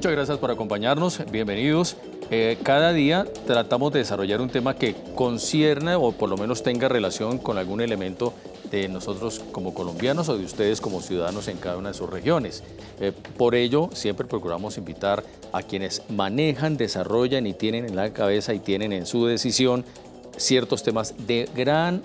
Muchas gracias por acompañarnos, bienvenidos. Eh, cada día tratamos de desarrollar un tema que concierne o por lo menos tenga relación con algún elemento de nosotros como colombianos o de ustedes como ciudadanos en cada una de sus regiones. Eh, por ello, siempre procuramos invitar a quienes manejan, desarrollan y tienen en la cabeza y tienen en su decisión ciertos temas de gran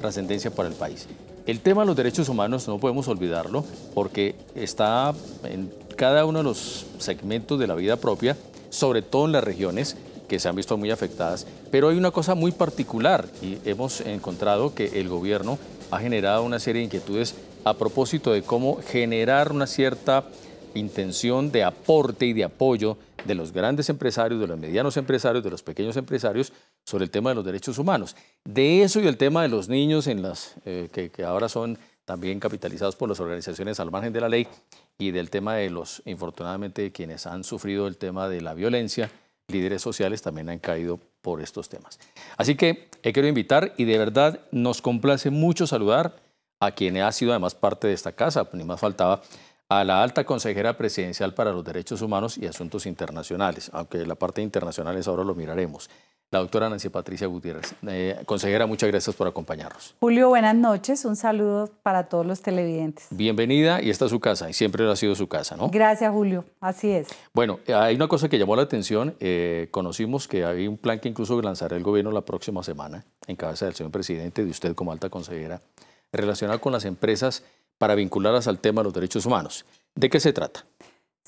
trascendencia para el país. El tema de los derechos humanos no podemos olvidarlo porque está en cada uno de los segmentos de la vida propia, sobre todo en las regiones que se han visto muy afectadas. Pero hay una cosa muy particular y hemos encontrado que el gobierno ha generado una serie de inquietudes a propósito de cómo generar una cierta intención de aporte y de apoyo de los grandes empresarios, de los medianos empresarios, de los pequeños empresarios sobre el tema de los derechos humanos. De eso y el tema de los niños en las, eh, que ahora son también capitalizados por las organizaciones al margen de la ley, y del tema de los, infortunadamente, quienes han sufrido el tema de la violencia, líderes sociales también han caído por estos temas. Así que he eh, querido invitar y de verdad nos complace mucho saludar a quien ha sido además parte de esta casa, ni más faltaba, a la alta consejera presidencial para los derechos humanos y asuntos internacionales, aunque la parte internacional es ahora lo miraremos la doctora Nancy Patricia Gutiérrez. Eh, consejera, muchas gracias por acompañarnos. Julio, buenas noches. Un saludo para todos los televidentes. Bienvenida y esta es su casa y siempre lo ha sido su casa, ¿no? Gracias, Julio. Así es. Bueno, hay una cosa que llamó la atención. Eh, conocimos que hay un plan que incluso lanzará el gobierno la próxima semana en cabeza del señor presidente, de usted como alta consejera, relacionado con las empresas para vincularlas al tema de los derechos humanos. ¿De qué se trata?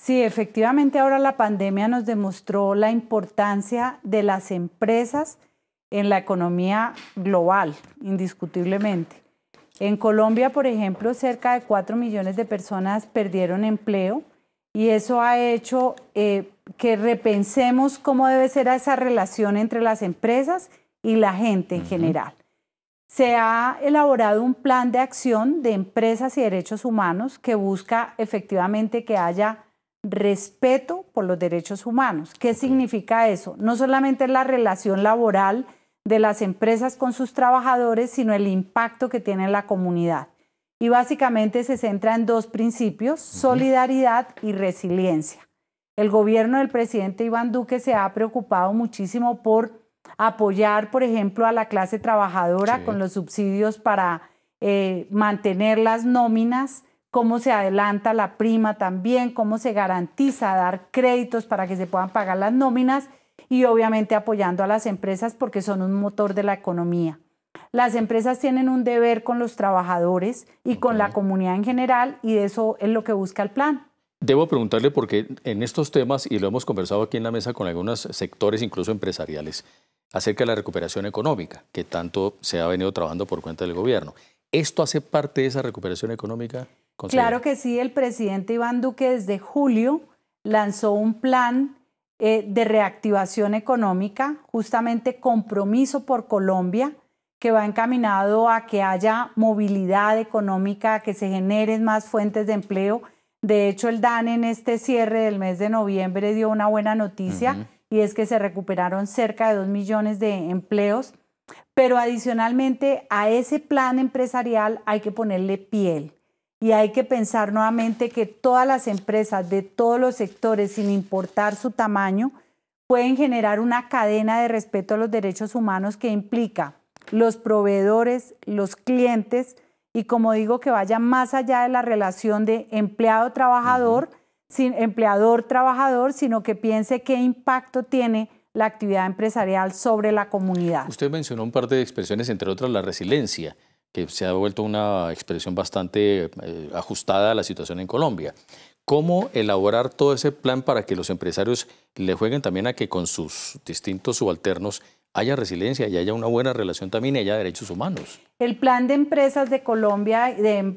Sí, efectivamente ahora la pandemia nos demostró la importancia de las empresas en la economía global, indiscutiblemente. En Colombia, por ejemplo, cerca de 4 millones de personas perdieron empleo y eso ha hecho eh, que repensemos cómo debe ser esa relación entre las empresas y la gente en general. Se ha elaborado un plan de acción de empresas y derechos humanos que busca efectivamente que haya respeto por los derechos humanos. ¿Qué significa eso? No solamente la relación laboral de las empresas con sus trabajadores, sino el impacto que tiene en la comunidad. Y básicamente se centra en dos principios, solidaridad y resiliencia. El gobierno del presidente Iván Duque se ha preocupado muchísimo por apoyar, por ejemplo, a la clase trabajadora con los subsidios para eh, mantener las nóminas, cómo se adelanta la prima también, cómo se garantiza dar créditos para que se puedan pagar las nóminas y obviamente apoyando a las empresas porque son un motor de la economía. Las empresas tienen un deber con los trabajadores y con la comunidad en general y de eso es lo que busca el plan. Debo preguntarle porque en estos temas, y lo hemos conversado aquí en la mesa con algunos sectores, incluso empresariales, acerca de la recuperación económica, que tanto se ha venido trabajando por cuenta del gobierno. ¿Esto hace parte de esa recuperación económica? Claro que sí, el presidente Iván Duque desde julio lanzó un plan eh, de reactivación económica, justamente compromiso por Colombia, que va encaminado a que haya movilidad económica, que se generen más fuentes de empleo. De hecho, el DAN en este cierre del mes de noviembre dio una buena noticia y es que se recuperaron cerca de dos millones de empleos, pero adicionalmente a ese plan empresarial hay que ponerle piel y hay que pensar nuevamente que todas las empresas de todos los sectores, sin importar su tamaño, pueden generar una cadena de respeto a los derechos humanos que implica los proveedores, los clientes y, como digo, que vaya más allá de la relación de empleado-trabajador, empleador-trabajador, sino que piense qué impacto tiene la actividad empresarial sobre la comunidad. Usted mencionó un par de expresiones, entre otras la resiliencia se ha vuelto una expresión bastante eh, ajustada a la situación en Colombia. ¿Cómo elaborar todo ese plan para que los empresarios le jueguen también a que con sus distintos subalternos haya resiliencia y haya una buena relación también y haya derechos humanos. El plan de empresas de Colombia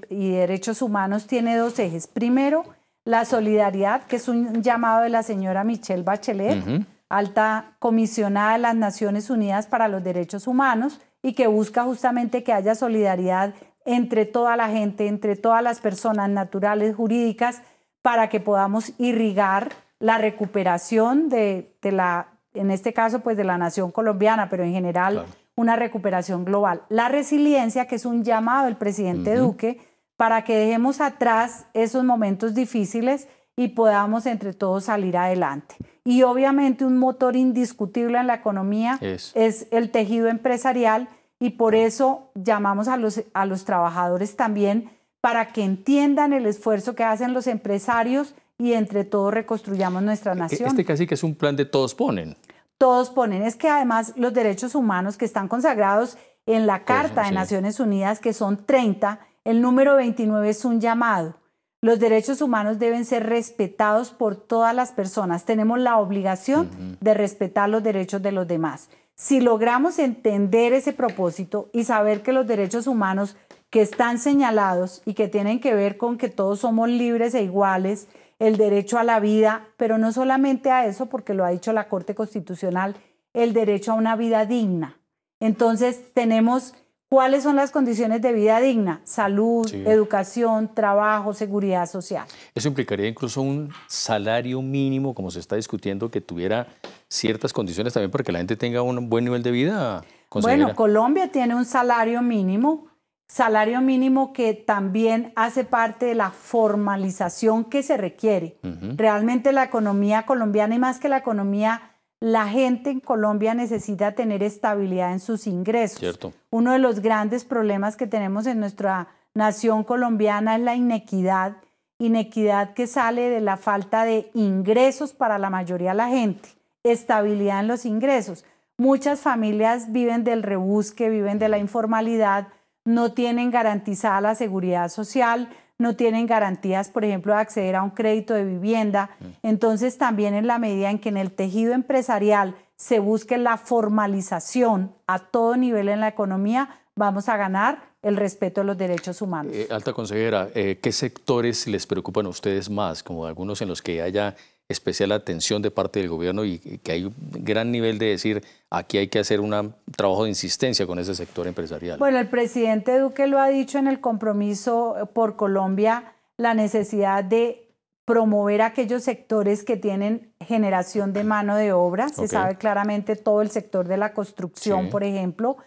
y derechos humanos tiene dos ejes. Primero, la solidaridad, que es un llamado de la señora Michelle Bachelet, alta comisionada de las Naciones Unidas para los Derechos Humanos, y que busca justamente que haya solidaridad entre toda la gente, entre todas las personas naturales, jurídicas, para que podamos irrigar la recuperación de, la, en este caso, pues de la nación colombiana, pero en general una recuperación global. La resiliencia, que es un llamado del presidente Duque, para que dejemos atrás esos momentos difíciles y podamos entre todos salir adelante. Y obviamente un motor indiscutible en la economía es, el tejido empresarial y por eso llamamos a los, a los trabajadores también para que entiendan el esfuerzo que hacen los empresarios y entre todos reconstruyamos nuestra e-, e-, nación. Este casi que es un plan de todos ponen. Todos ponen. Es que además los derechos humanos que están consagrados en la Carta de Naciones Unidas, que son 30, el número 29 es un llamado. Los derechos humanos deben ser respetados por todas las personas. Tenemos la obligación de respetar los derechos de los demás. Si logramos entender ese propósito y saber que los derechos humanos que están señalados y que tienen que ver con que todos somos libres e iguales, el derecho a la vida, pero no solamente a eso, porque lo ha dicho la Corte Constitucional, el derecho a una vida digna. Entonces tenemos ¿Cuáles son las condiciones de vida digna? Salud, educación, trabajo, seguridad social. Eso implicaría incluso un salario mínimo, como se está discutiendo, que tuviera ciertas condiciones también para que la gente tenga un buen nivel de vida. Bueno, Colombia tiene un salario mínimo, salario mínimo que también hace parte de la formalización que se requiere. Realmente la economía colombiana y más que la economía la gente en Colombia necesita tener estabilidad en sus ingresos. Uno de los grandes problemas que tenemos en nuestra nación colombiana es la inequidad, inequidad que sale de la falta de ingresos para la mayoría de la gente, estabilidad en los ingresos. Muchas familias viven del rebusque, viven de la informalidad, no tienen garantizada la seguridad social, no tienen garantías, por ejemplo, de acceder a un crédito de vivienda. Mm. Entonces, también en la medida en que en el tejido empresarial se busque la formalización a todo nivel en la economía, vamos a ganar el respeto a los derechos humanos. Eh, alta consejera, eh, ¿qué sectores les preocupan a ustedes más? Como algunos en los que haya especial atención de parte del gobierno y que hay un gran nivel de decir, aquí hay que hacer un trabajo de insistencia con ese sector empresarial. Bueno, el presidente Duque lo ha dicho en el compromiso eh, por Colombia, la necesidad de promover aquellos sectores que tienen generación de mano de obra, se sabe claramente todo el sector de la construcción, por ejemplo,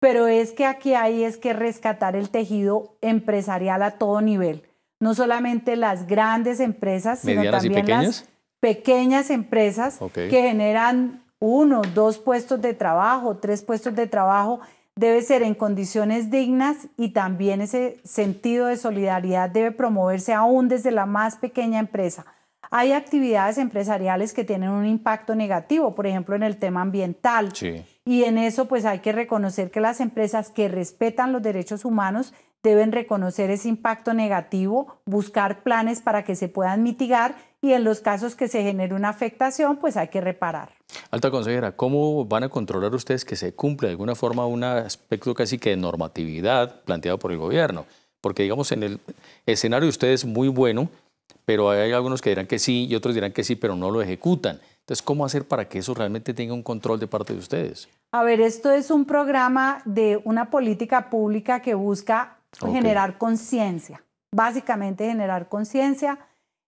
pero es que aquí hay es que rescatar el tejido empresarial a todo nivel, no solamente las grandes empresas, sino también las pequeñas empresas que generan uno, dos puestos de trabajo, tres puestos de trabajo, debe ser en condiciones dignas y también ese sentido de solidaridad debe promoverse aún desde la más pequeña empresa. Hay actividades empresariales que tienen un impacto negativo, por ejemplo, en el tema ambiental. Y en eso pues hay que reconocer que las empresas que respetan los derechos humanos deben reconocer ese impacto negativo, buscar planes para que se puedan mitigar y en los casos que se genere una afectación, pues hay que reparar. Alta consejera, ¿cómo van a controlar ustedes que se cumple de alguna forma un aspecto casi que de normatividad planteado por el gobierno? Porque digamos, en el escenario de ustedes muy bueno, pero hay algunos que dirán que sí y otros dirán que sí, pero no lo ejecutan. Entonces, ¿cómo hacer para que eso realmente tenga un control de parte de ustedes? A ver, esto es un programa de una política pública que busca generar conciencia, básicamente generar conciencia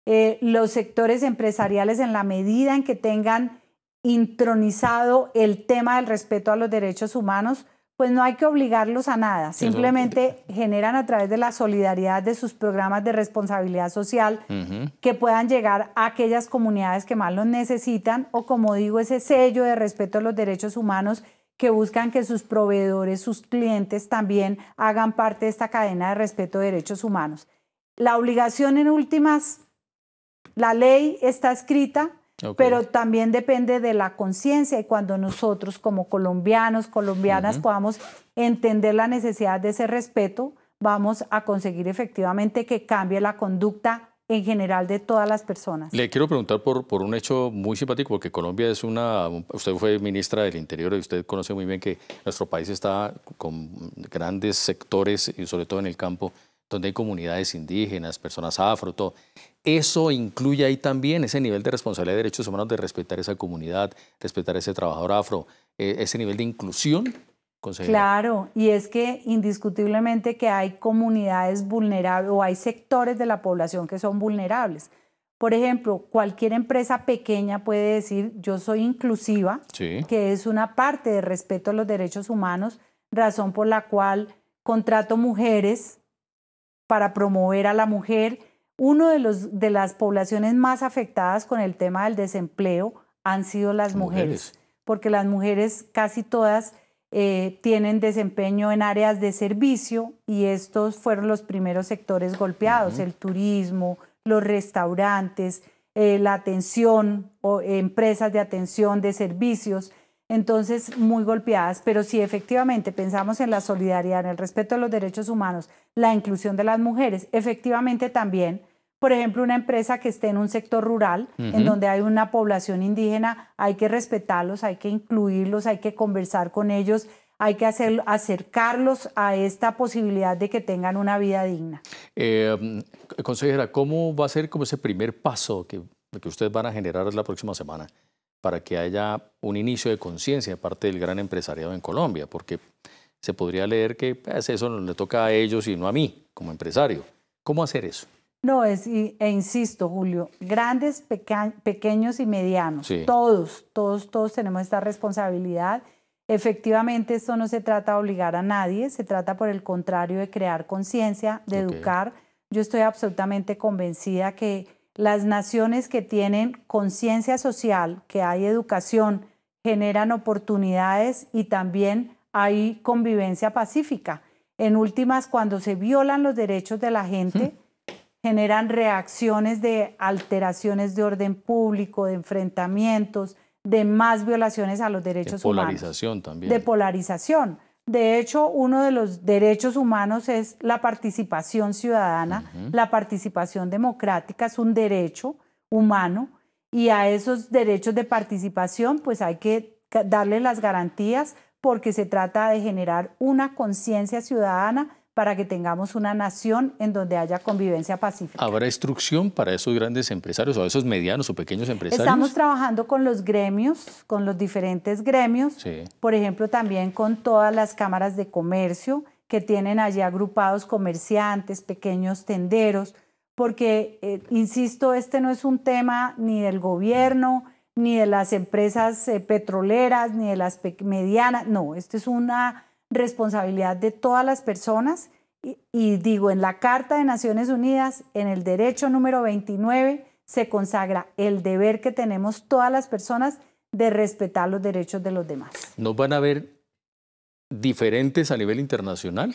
eh, los sectores empresariales en la medida en que tengan intronizado el tema del respeto a los derechos humanos, pues no hay que obligarlos a nada, simplemente generan a través de la solidaridad de sus programas de responsabilidad social que puedan llegar a aquellas comunidades que más los necesitan o como digo, ese sello de respeto a los derechos humanos que buscan que sus proveedores, sus clientes también hagan parte de esta cadena de respeto a derechos humanos. La obligación en últimas la ley está escrita, pero también depende de la conciencia y cuando nosotros como colombianos, colombianas podamos entender la necesidad de ese respeto, vamos a conseguir efectivamente que cambie la conducta en general de todas las personas. Le quiero preguntar por, por un hecho muy simpático, porque Colombia es una... Usted fue ministra del Interior y usted conoce muy bien que nuestro país está con grandes sectores, y sobre todo en el campo, donde hay comunidades indígenas, personas afro, todo eso incluye ahí también ese nivel de responsabilidad de derechos humanos de respetar esa comunidad, respetar ese trabajador afro, eh, ese nivel de inclusión. Claro, y es que indiscutiblemente que hay comunidades vulnerables o hay sectores de la población que son vulnerables. Por ejemplo, cualquier empresa pequeña puede decir yo soy inclusiva, que es una parte de respeto a los derechos humanos, razón por la cual contrato mujeres para promover a la mujer, uno de, los, de las poblaciones más afectadas con el tema del desempleo han sido las mujeres, porque las mujeres casi todas eh, tienen desempeño en áreas de servicio y estos fueron los primeros sectores golpeados, el turismo, los restaurantes, eh, la atención, o, empresas de atención de servicios entonces muy golpeadas, pero si efectivamente pensamos en la solidaridad, en el respeto a los derechos humanos, la inclusión de las mujeres, efectivamente también, por ejemplo, una empresa que esté en un sector rural, en donde hay una población indígena, hay que respetarlos, hay que incluirlos, hay que conversar con ellos, hay que hacer, acercarlos a esta posibilidad de que tengan una vida digna. Em, consejera, ¿cómo va a ser como ese primer paso que ustedes van a generar la próxima semana? para que haya un inicio de conciencia de parte del gran empresariado en Colombia, porque se podría leer que pues, eso no le toca a ellos y no a mí como empresario. ¿Cómo hacer eso? No, es, e insisto, Julio, grandes, pequeños y medianos, todos, todos, todos tenemos esta responsabilidad. Efectivamente, esto no se trata de obligar a nadie, se trata por el contrario de crear conciencia, de educar. Yo estoy absolutamente convencida que las naciones que tienen conciencia social, que hay educación, generan oportunidades y también hay convivencia pacífica. En últimas, cuando se violan los derechos de la gente, generan reacciones de alteraciones de orden público, de enfrentamientos, de más violaciones a los derechos humanos. De polarización también. De polarización. De hecho, uno de los derechos humanos es la participación ciudadana, la participación democrática es un derecho humano y a esos derechos de participación pues hay que darle las garantías porque se trata de generar una conciencia ciudadana para que tengamos una nación en donde haya convivencia pacífica. ¿Habrá instrucción para esos grandes empresarios o esos medianos o pequeños empresarios? Estamos trabajando con los gremios, con los diferentes gremios, por ejemplo también con todas las cámaras de comercio que tienen allí agrupados comerciantes, pequeños tenderos, porque, eh, insisto, este no es un tema ni del gobierno, ni de las empresas eh, petroleras, ni de las medianas, no, esto es una responsabilidad de todas las personas y, digo, en la Carta de Naciones Unidas, en el derecho número 29, se consagra el deber que tenemos todas las personas de respetar los derechos de los demás. ¿Nos van a ver diferentes a nivel internacional?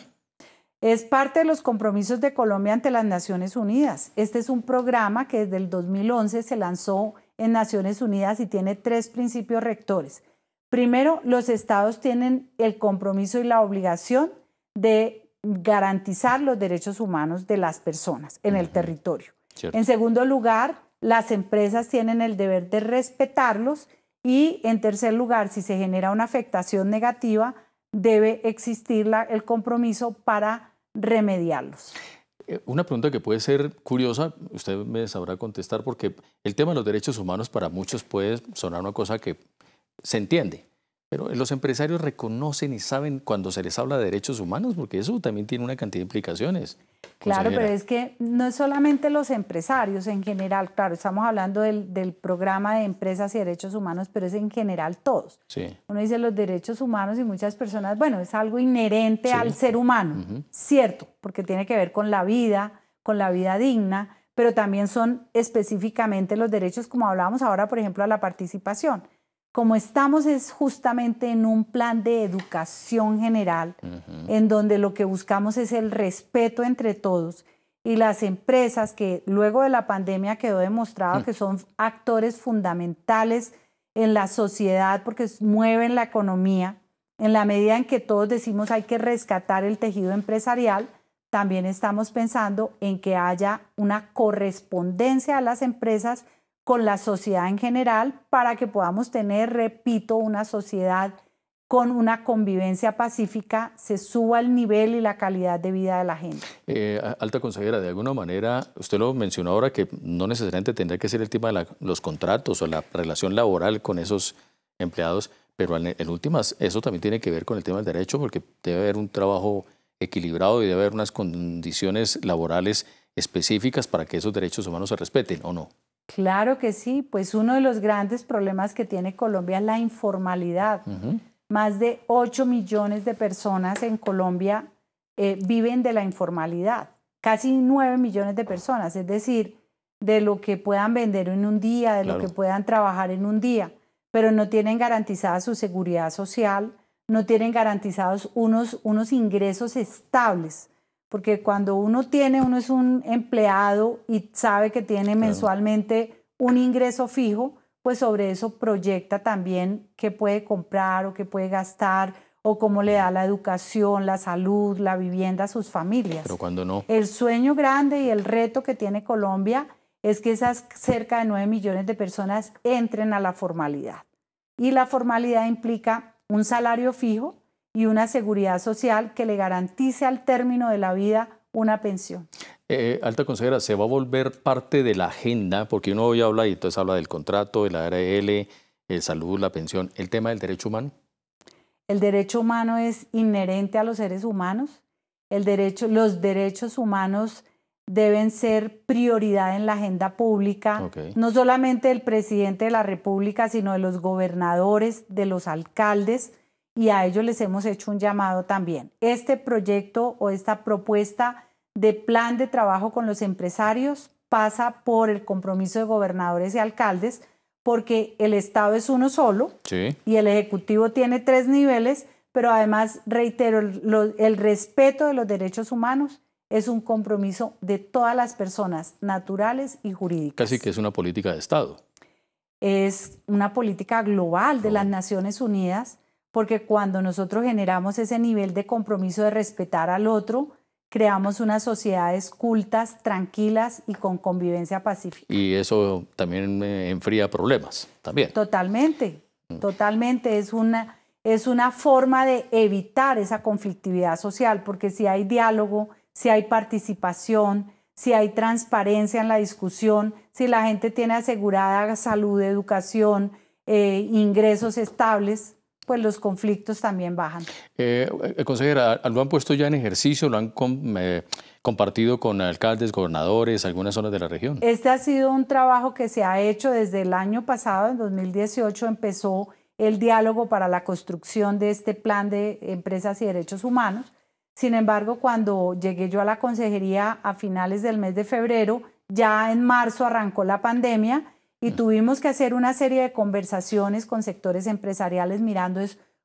Es parte de los compromisos de Colombia ante las Naciones Unidas. Este es un programa que desde el 2011 se lanzó en Naciones Unidas y tiene tres principios rectores. Primero, los estados tienen el compromiso y la obligación de garantizar los derechos humanos de las personas en el territorio. En segundo lugar, las empresas tienen el deber de respetarlos y en tercer lugar, si se genera una afectación negativa, debe existir el compromiso para remediarlos. Eh, una pregunta que puede ser curiosa, usted me sabrá contestar, porque el tema de los derechos humanos para muchos puede sonar una cosa que se entiende. Pero los empresarios reconocen y saben cuando se les habla de derechos humanos, porque eso también tiene una cantidad de implicaciones. Claro, pero es que no es solamente los empresarios en general, claro, estamos hablando del, programa de empresas y derechos humanos, pero es en general todos. Uno dice los derechos humanos y muchas personas, bueno, es algo inherente al ser humano, cierto, porque tiene que ver con la vida, con la vida digna, pero también son específicamente los derechos, como hablábamos ahora, por ejemplo, a la participación como estamos es justamente en un plan de educación general, en donde lo que buscamos es el respeto entre todos y las empresas que luego de la pandemia quedó demostrado mm. que son actores fundamentales en la sociedad porque mueven la economía, en la medida en que todos decimos hay que rescatar el tejido empresarial, también estamos pensando en que haya una correspondencia a las empresas con la sociedad en general para que podamos tener, repito, una sociedad con una convivencia pacífica se suba el nivel y la calidad de vida de la gente. Eh, alta consejera, de alguna manera, usted lo mencionó ahora que no necesariamente tendría que ser el tema de los contratos o la relación laboral con esos empleados, pero en, en, últimas eso también tiene que ver con el tema del derecho porque debe haber un trabajo equilibrado y debe haber unas condiciones laborales específicas para que esos derechos humanos se respeten, ¿o no? Claro que sí, pues uno de los grandes problemas que tiene Colombia es la informalidad. Más de 8 millones de personas en Colombia eh, viven de la informalidad, casi 9 millones de personas, es decir, de lo que puedan vender en un día, de lo que puedan trabajar en un día, pero no tienen garantizada su seguridad social, no tienen garantizados unos, unos ingresos estables porque cuando uno tiene, uno es un empleado y sabe que tiene mensualmente un ingreso fijo, pues sobre eso proyecta también qué puede comprar o qué puede gastar o cómo le da la educación, la salud, la vivienda a sus familias. Pero cuando no. El sueño grande y el reto que tiene Colombia es que esas cerca de 9 millones de personas entren a la formalidad. Y la formalidad implica un salario fijo, y una seguridad social que le garantice al término de la vida una pensión. Eh, alta consejera, ¿se va a volver parte de la agenda? Porque uno hoy habla y entonces habla del contrato, de ARL, el salud, la pensión, el tema del derecho humano. El derecho humano es inherente a los seres humanos. El derecho, los derechos humanos deben ser prioridad en la agenda pública, no solamente del presidente de la República, sino de los gobernadores, de los alcaldes, y a ellos les hemos hecho un llamado también. Este proyecto o esta propuesta de plan de trabajo con los empresarios pasa por el compromiso de gobernadores y alcaldes, porque el Estado es uno solo y el Ejecutivo tiene tres niveles, pero además, reitero, el respeto de los derechos humanos es un compromiso de todas las personas, naturales y jurídicas. Casi que es una política de Estado. Es una política global de las Naciones Unidas porque cuando nosotros generamos ese nivel de compromiso de respetar al otro, creamos unas sociedades cultas, tranquilas y con convivencia pacífica. Y eso también eh, enfría problemas, también. Totalmente, mm. totalmente. Es una, es una forma de evitar esa conflictividad social, porque si hay diálogo, si hay participación, si hay transparencia en la discusión, si la gente tiene asegurada salud, educación, eh, ingresos estables, pues los conflictos también bajan. Eh, eh, consejera, ¿lo han puesto ya en ejercicio? ¿Lo han eh, compartido con alcaldes, gobernadores, algunas zonas de la región? Este ha sido un trabajo que se ha hecho desde el año pasado, en 2018 empezó el diálogo para la construcción de este plan de empresas y derechos humanos. Sin embargo, cuando llegué yo a la consejería a finales del mes de febrero, ya en marzo arrancó la pandemia y tuvimos que hacer una serie de conversaciones con sectores empresariales mirando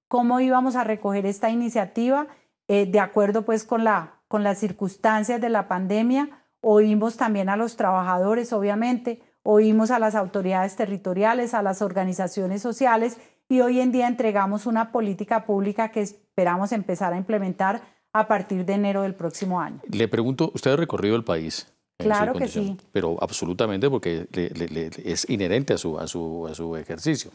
cómo íbamos a recoger esta iniciativa eh, de acuerdo pues con, la, con las circunstancias de la pandemia. Oímos también a los trabajadores, obviamente, oímos a las autoridades territoriales, a las organizaciones sociales y hoy en día entregamos una política pública que esperamos empezar a implementar a partir de enero del próximo año. Le pregunto, usted ha recorrido el país, Claro que sí. Pero absolutamente porque es inherente a su, a su, ejercicio.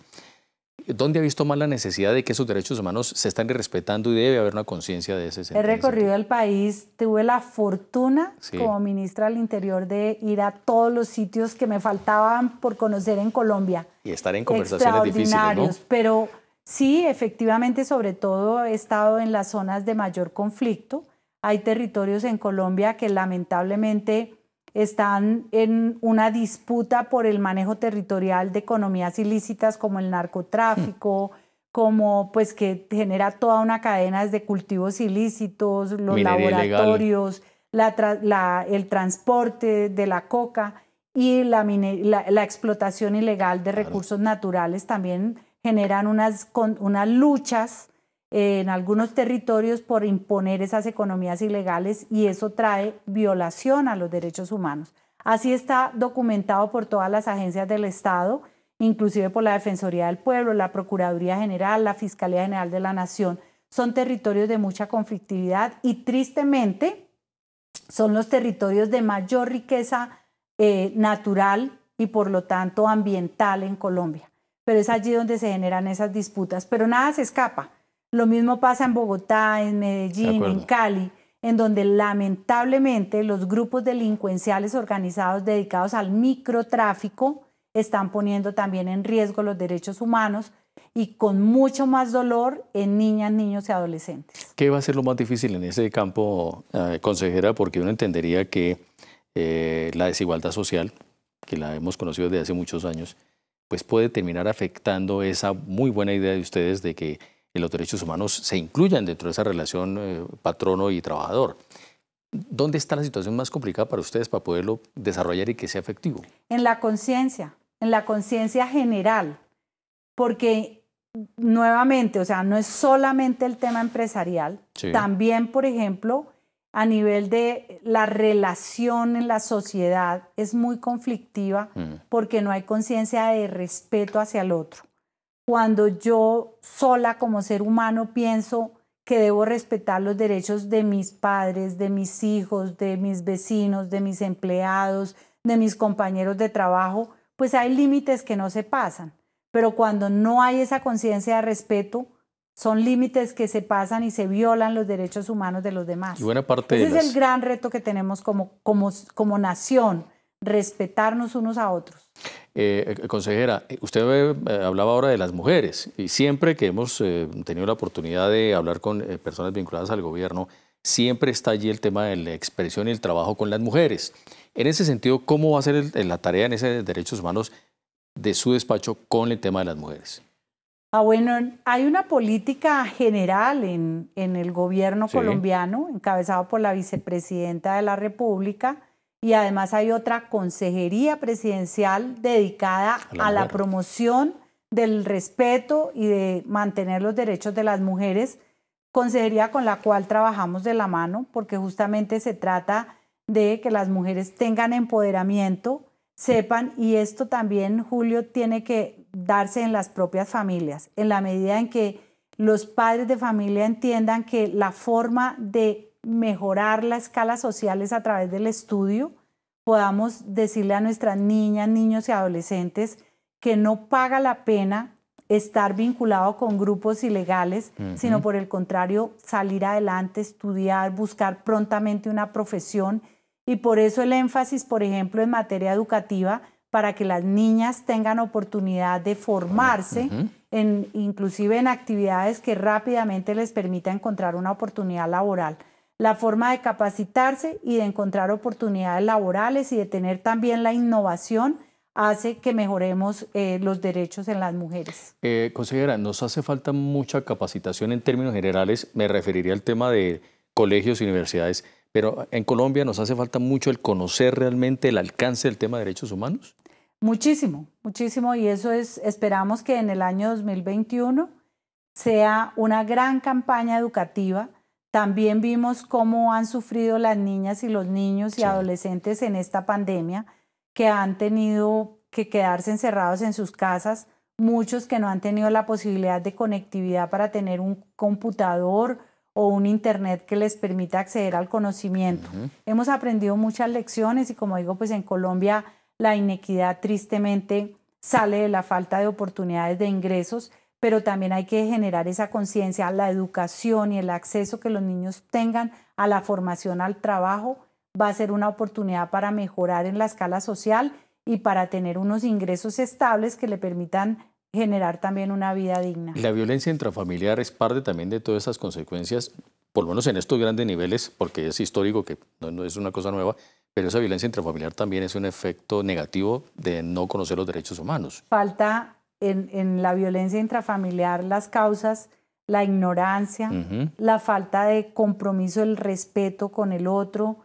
¿Dónde ha visto más la necesidad de que esos derechos humanos se están respetando y debe haber una conciencia de ese sentido? He recorrido el país, tuve la fortuna como ministra del Interior de ir a todos los sitios que me faltaban por conocer en Colombia. Y estar en conversaciones difíciles, ¿no? Pero sí, efectivamente, sobre todo he estado en las zonas de mayor conflicto. Hay territorios en Colombia que lamentablemente están en una disputa por el manejo territorial de economías ilícitas como el narcotráfico, hmm. como pues que genera toda una cadena desde cultivos ilícitos, los laboratorios, el transporte de la coca y la, explotación ilegal de recursos naturales también generan unas, unas luchas en algunos territorios por imponer esas economías ilegales y eso trae violación a los derechos humanos. Así está documentado por todas las agencias del Estado, inclusive por la Defensoría del Pueblo, la Procuraduría General, la Fiscalía General de la Nación. Son territorios de mucha conflictividad y tristemente son los territorios de mayor riqueza eh, natural y por lo tanto ambiental en Colombia. Pero es allí donde se generan esas disputas. Pero nada se escapa. Lo mismo pasa en Bogotá, en Medellín, en Cali, en donde lamentablemente los grupos delincuenciales organizados dedicados al microtráfico están poniendo también en riesgo los derechos humanos y con mucho más dolor en niñas, niños y adolescentes. ¿Qué va a ser lo más difícil en ese campo, eh, consejera? Porque uno entendería que eh, la desigualdad social, que la hemos conocido desde hace muchos años, pues puede terminar afectando esa muy buena idea de ustedes de que y los derechos humanos se incluyan dentro de esa relación eh, patrono y trabajador. ¿Dónde está la situación más complicada para ustedes para poderlo desarrollar y que sea efectivo? En la conciencia, en la conciencia general, porque nuevamente, o sea, no es solamente el tema empresarial, también, por ejemplo, a nivel de la relación en la sociedad es muy conflictiva mm. porque no hay conciencia de respeto hacia el otro cuando yo sola como ser humano pienso que debo respetar los derechos de mis padres, de mis hijos, de mis vecinos, de mis empleados, de mis compañeros de trabajo, pues hay límites que no se pasan. Pero cuando no hay esa conciencia de respeto, son límites que se pasan y se violan los derechos humanos de los demás. Y buena parte de es el gran reto que tenemos como, como, como nación, respetarnos unos a otros. Eh, eh, consejera, eh, usted hablaba ahora de las mujeres y siempre que hemos tenido la oportunidad de hablar con personas vinculadas al gobierno, siempre está allí el tema de la expresión y el trabajo con las mujeres. En ese sentido, ¿cómo va a ser la tarea en ese de derechos humanos de su despacho con el tema de las mujeres? Ah, bueno, hay una política general en, el gobierno colombiano, encabezado por la vicepresidenta de la República, y además hay otra consejería presidencial dedicada a la, promoción del respeto y de mantener los derechos de las mujeres, consejería con la cual trabajamos de la mano porque justamente se trata de que las mujeres tengan empoderamiento, sepan, y esto también, Julio, tiene que darse en las propias familias, en la medida en que los padres de familia entiendan que la forma de mejorar las escalas sociales a través del estudio, podamos decirle a nuestras niñas, niños y adolescentes que no paga la pena estar vinculado con grupos ilegales, sino por el contrario, salir adelante, estudiar, buscar prontamente una profesión. Y por eso el énfasis, por ejemplo, en materia educativa, para que las niñas tengan oportunidad de formarse, inclusive en actividades que rápidamente les permita encontrar una oportunidad laboral la forma de capacitarse y de encontrar oportunidades laborales y de tener también la innovación hace que mejoremos eh, los derechos en las mujeres. Eh, consejera, nos hace falta mucha capacitación en términos generales, me referiría al tema de colegios y universidades, pero en Colombia nos hace falta mucho el conocer realmente el alcance del tema de derechos humanos. Muchísimo, muchísimo, y eso es, esperamos que en el año 2021 sea una gran campaña educativa también vimos cómo han sufrido las niñas y los niños y adolescentes en esta pandemia, que han tenido que quedarse encerrados en sus casas, muchos que no han tenido la posibilidad de conectividad para tener un computador o un internet que les permita acceder al conocimiento. Hemos aprendido muchas lecciones y como digo, pues en Colombia la inequidad tristemente sale de la falta de oportunidades de ingresos pero también hay que generar esa conciencia, la educación y el acceso que los niños tengan a la formación, al trabajo, va a ser una oportunidad para mejorar en la escala social y para tener unos ingresos estables que le permitan generar también una vida digna. La violencia intrafamiliar es parte también de todas esas consecuencias, por lo menos en estos grandes niveles, porque es histórico, que no, es una cosa nueva, pero esa violencia intrafamiliar también es un efecto negativo de no conocer los derechos humanos. Falta en, la violencia intrafamiliar las causas, la ignorancia, la falta de compromiso, el respeto con el otro,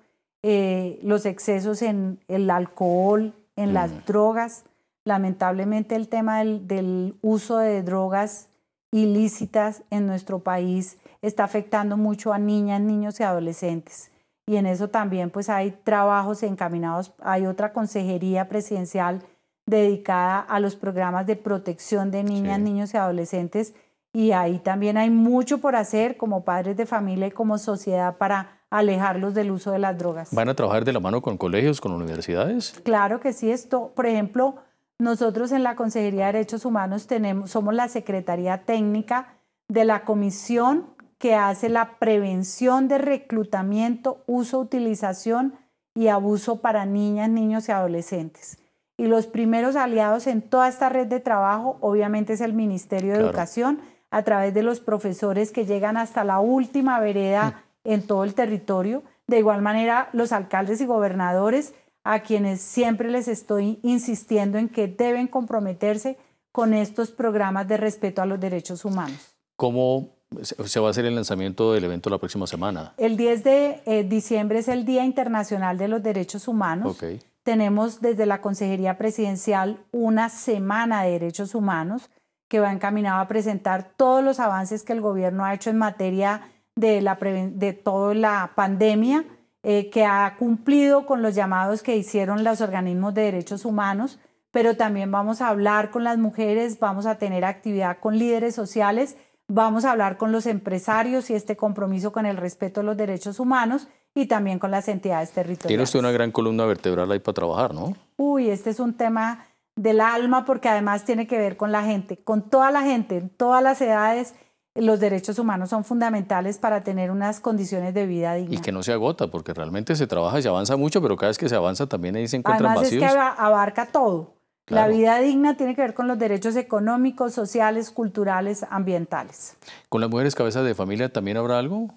eh, los excesos en el alcohol, en las mm. drogas. Lamentablemente el tema del, del uso de drogas ilícitas en nuestro país está afectando mucho a niñas, niños y adolescentes. Y en eso también pues hay trabajos encaminados, hay otra consejería presidencial dedicada a los programas de protección de niñas, niños y adolescentes. Y ahí también hay mucho por hacer como padres de familia y como sociedad para alejarlos del uso de las drogas. ¿Van a trabajar de la mano con colegios, con universidades? Claro que sí. Esto, por ejemplo, nosotros en la Consejería de Derechos Humanos somos la Secretaría Técnica de la Comisión que hace la prevención de reclutamiento, uso, utilización y abuso para niñas, niños y adolescentes y los primeros aliados en toda esta red de trabajo obviamente es el Ministerio de Educación a través de los profesores que llegan hasta la última vereda mm. en todo el territorio. De igual manera, los alcaldes y gobernadores a quienes siempre les estoy insistiendo en que deben comprometerse con estos programas de respeto a los derechos humanos. ¿Cómo se va a hacer el lanzamiento del evento la próxima semana? El 10 de eh, diciembre es el Día Internacional de los Derechos Humanos. Tenemos desde la Consejería Presidencial una semana de derechos humanos que va encaminada a presentar todos los avances que el gobierno ha hecho en materia de, toda la pandemia, eh, que ha cumplido con los llamados que hicieron los organismos de derechos humanos, pero también vamos a hablar con las mujeres, vamos a tener actividad con líderes sociales, vamos a hablar con los empresarios y este compromiso con el respeto a los derechos humanos y también con las entidades territoriales. Tiene usted una gran columna vertebral ahí para trabajar, ¿no? Uy, este es un tema del alma porque además tiene que ver con la gente, con toda la gente, en todas las edades. Los derechos humanos son fundamentales para tener unas condiciones de vida dignas. Y que no se agota, porque realmente se trabaja y se avanza mucho, pero cada vez que se avanza también ahí se encuentran vacíos. es que abarca todo. La vida digna tiene que ver con los derechos económicos, sociales, culturales, ambientales. ¿Con las mujeres cabezas de familia también habrá algo?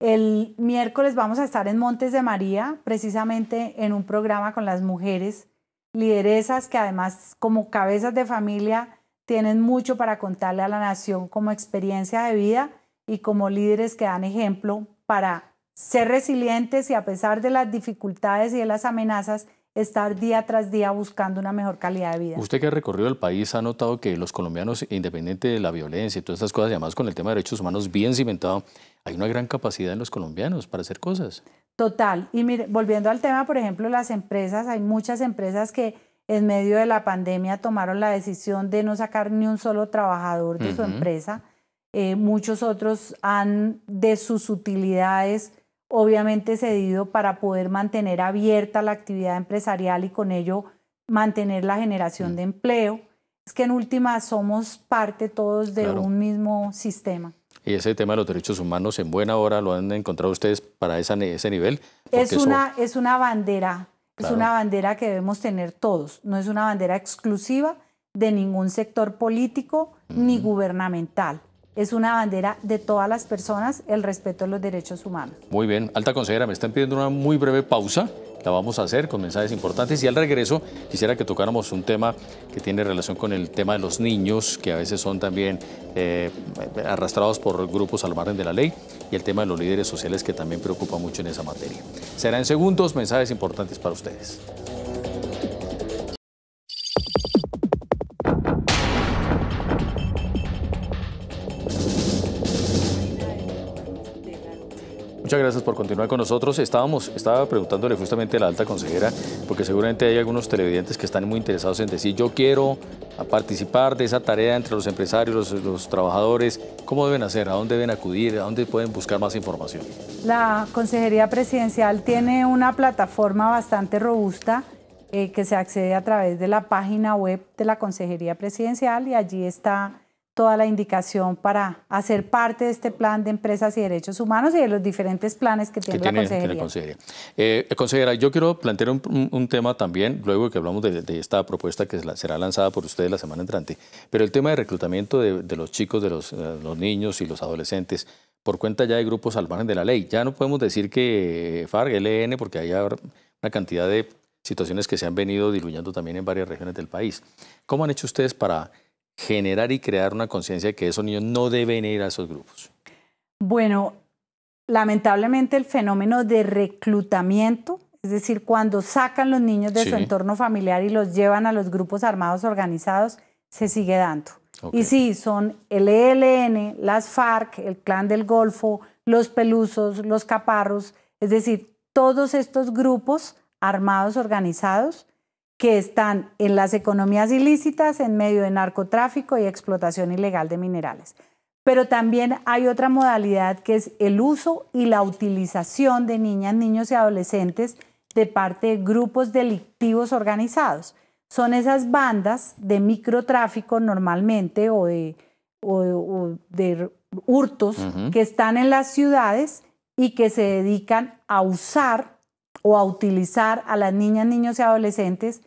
El miércoles vamos a estar en Montes de María, precisamente en un programa con las mujeres lideresas que además como cabezas de familia tienen mucho para contarle a la nación como experiencia de vida y como líderes que dan ejemplo para ser resilientes y a pesar de las dificultades y de las amenazas, estar día tras día buscando una mejor calidad de vida. Usted que ha recorrido el país ha notado que los colombianos, independiente de la violencia y todas estas cosas, además con el tema de derechos humanos bien cimentado, hay una gran capacidad en los colombianos para hacer cosas. Total. Y volviendo al tema, por ejemplo, las empresas, hay muchas empresas que en medio de la pandemia tomaron la decisión de no sacar ni un solo trabajador de su empresa. Eh, muchos otros han de sus utilidades obviamente cedido para poder mantener abierta la actividad empresarial y con ello mantener la generación mm. de empleo. Es que en última somos parte todos de un mismo sistema. Y ese tema de los derechos humanos en buena hora lo han encontrado ustedes para ese nivel. Es una, es una bandera, es una bandera que debemos tener todos, no es una bandera exclusiva de ningún sector político ni gubernamental es una bandera de todas las personas el respeto a los derechos humanos. Muy bien, alta consejera, me están pidiendo una muy breve pausa. La vamos a hacer con mensajes importantes y al regreso quisiera que tocáramos un tema que tiene relación con el tema de los niños, que a veces son también eh, arrastrados por grupos al margen de la ley, y el tema de los líderes sociales que también preocupa mucho en esa materia. Serán segundos mensajes importantes para ustedes. Muchas gracias por continuar con nosotros. Estábamos, estaba preguntándole justamente a la alta consejera, porque seguramente hay algunos televidentes que están muy interesados en decir, yo quiero participar de esa tarea entre los empresarios, los, trabajadores. ¿Cómo deben hacer? ¿A dónde deben acudir? ¿A dónde pueden buscar más información? La Consejería Presidencial tiene una plataforma bastante robusta eh, que se accede a través de la página web de la Consejería Presidencial y allí está toda la indicación para hacer parte de este plan de empresas y derechos humanos y de los diferentes planes que tiene, la consejería. consejería. Eh, consejera, yo quiero plantear un, tema también, luego que hablamos de, esta propuesta que será lanzada por ustedes la semana entrante, pero el tema de reclutamiento de, los chicos, de eh, los, niños y los adolescentes por cuenta ya de grupos al margen de la ley. Ya no podemos decir que FARC, LN, porque hay una cantidad de situaciones que se han venido diluyendo también en varias regiones del país. ¿Cómo han hecho ustedes para generar y crear una conciencia de que esos niños no deben ir a esos grupos? Bueno, lamentablemente el fenómeno de reclutamiento, es decir, cuando sacan los niños de su entorno familiar y los llevan a los grupos armados organizados, se sigue dando. Y sí, son el ELN, las FARC, el Clan del Golfo, los Pelusos, los Caparros, es decir, todos estos grupos armados organizados que están en las economías ilícitas en medio de narcotráfico y explotación ilegal de minerales. Pero también hay otra modalidad que es el uso y la utilización de niñas, niños y adolescentes de parte de grupos delictivos organizados. Son esas bandas de microtráfico normalmente o de, hurtos que están en las ciudades y que se dedican a usar o a utilizar a las niñas, niños y adolescentes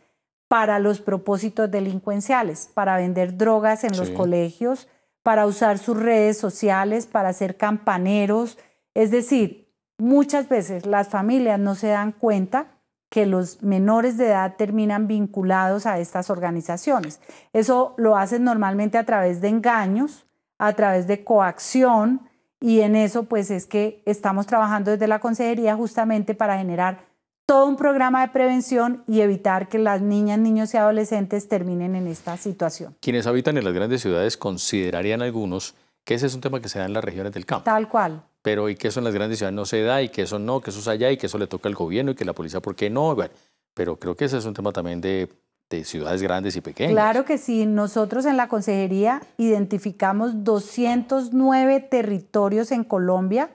para los propósitos delincuenciales, para vender drogas en los colegios, para usar sus redes sociales, para ser campaneros. Es decir, muchas veces las familias no se dan cuenta que los menores de edad terminan vinculados a estas organizaciones. Eso lo hacen normalmente a través de engaños, a través de coacción, y en eso pues es que estamos trabajando desde la Consejería justamente para generar todo un programa de prevención y evitar que las niñas, niños y adolescentes terminen en esta situación. Quienes habitan en las grandes ciudades considerarían algunos que ese es un tema que se da en las regiones del campo. Tal cual. Pero y que eso en las grandes ciudades no se da y que eso no, que eso es allá y que eso le toca al gobierno y que la policía, ¿por qué no? pero creo que ese es un tema también de, de ciudades grandes y pequeñas. Claro que sí. Nosotros en la consejería identificamos 209 territorios en Colombia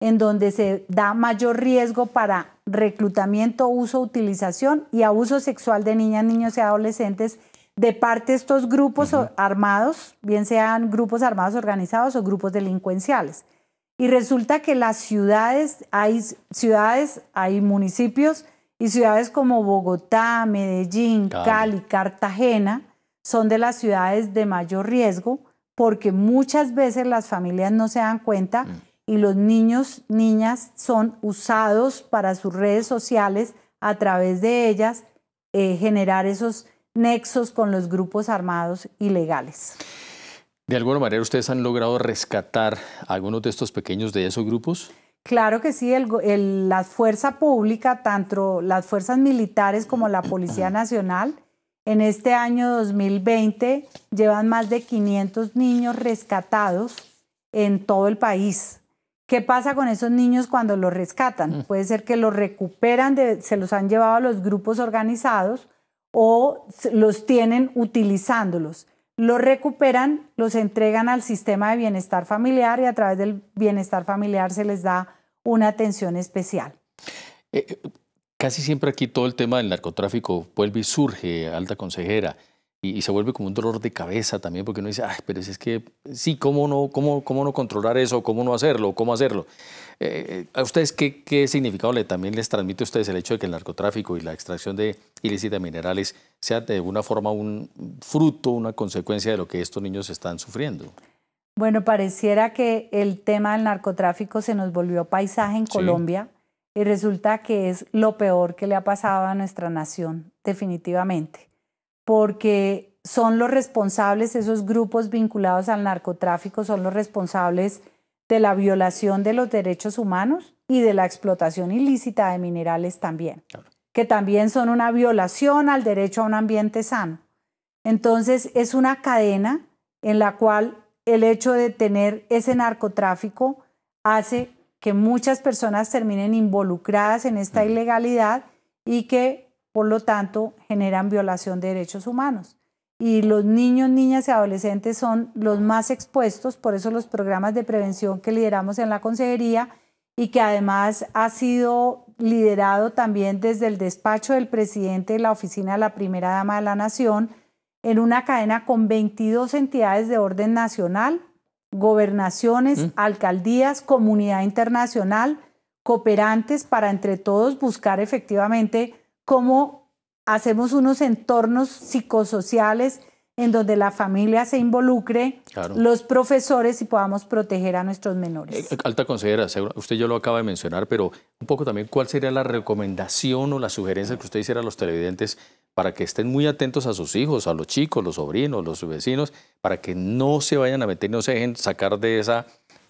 en donde se da mayor riesgo para reclutamiento, uso, utilización y abuso sexual de niñas, niños y adolescentes de parte de estos grupos armados, bien sean grupos armados organizados o grupos delincuenciales. Y resulta que las ciudades, hay ciudades, hay municipios y ciudades como Bogotá, Medellín, Cali, Cartagena, son de las ciudades de mayor riesgo porque muchas veces las familias no se dan cuenta mm y los niños, niñas son usados para sus redes sociales a través de ellas eh, generar esos nexos con los grupos armados ilegales. ¿De alguna manera ustedes han logrado rescatar algunos de estos pequeños de esos grupos? Claro que sí, la fuerza pública, tanto las fuerzas militares como la Policía Nacional, en este año 2020 llevan más de 500 niños rescatados en todo el país. ¿Qué pasa con esos niños cuando los rescatan? Mm. Puede ser que los recuperan, se los han llevado a los grupos organizados o los tienen utilizándolos. Los recuperan, los entregan al sistema de bienestar familiar y a través del bienestar familiar se les da una atención especial. Eh, eh, casi siempre aquí todo el tema del narcotráfico vuelve y surge, alta consejera y, se vuelve como un dolor de cabeza también, porque uno dice, ay, pero es que sí, ¿cómo no, cómo, cómo no controlar eso? ¿Cómo no hacerlo? ¿Cómo hacerlo? Eh, eh, ¿A ustedes qué, qué, significado le, también les transmite a ustedes el hecho de que el narcotráfico y la extracción de ilícita minerales sea de alguna forma un fruto, una consecuencia de lo que estos niños están sufriendo? Bueno, pareciera que el tema del narcotráfico se nos volvió paisaje en Colombia y resulta que es lo peor que le ha pasado a nuestra nación, definitivamente porque son los responsables, esos grupos vinculados al narcotráfico son los responsables de la violación de los derechos humanos y de la explotación ilícita de minerales también, que también son una violación al derecho a un ambiente sano. Entonces es una cadena en la cual el hecho de tener ese narcotráfico hace que muchas personas terminen involucradas en esta ilegalidad y que por lo tanto generan violación de derechos humanos. Y los niños, niñas y adolescentes son los más expuestos, por eso los programas de prevención que lideramos en la Consejería y que además ha sido liderado también desde el despacho del presidente de la Oficina de la Primera Dama de la Nación, en una cadena con 22 entidades de orden nacional, gobernaciones, mm. alcaldías, comunidad internacional, cooperantes para entre todos buscar efectivamente cómo hacemos unos entornos psicosociales en donde la familia se involucre, los profesores y podamos proteger a nuestros menores. Eh, alta consejera, usted ya lo acaba de mencionar, pero un poco también cuál sería la recomendación o la sugerencia que usted hiciera a los televidentes para que estén muy atentos a sus hijos, a los chicos, los sobrinos, los vecinos, para que no se vayan a meter, no se dejen sacar de esa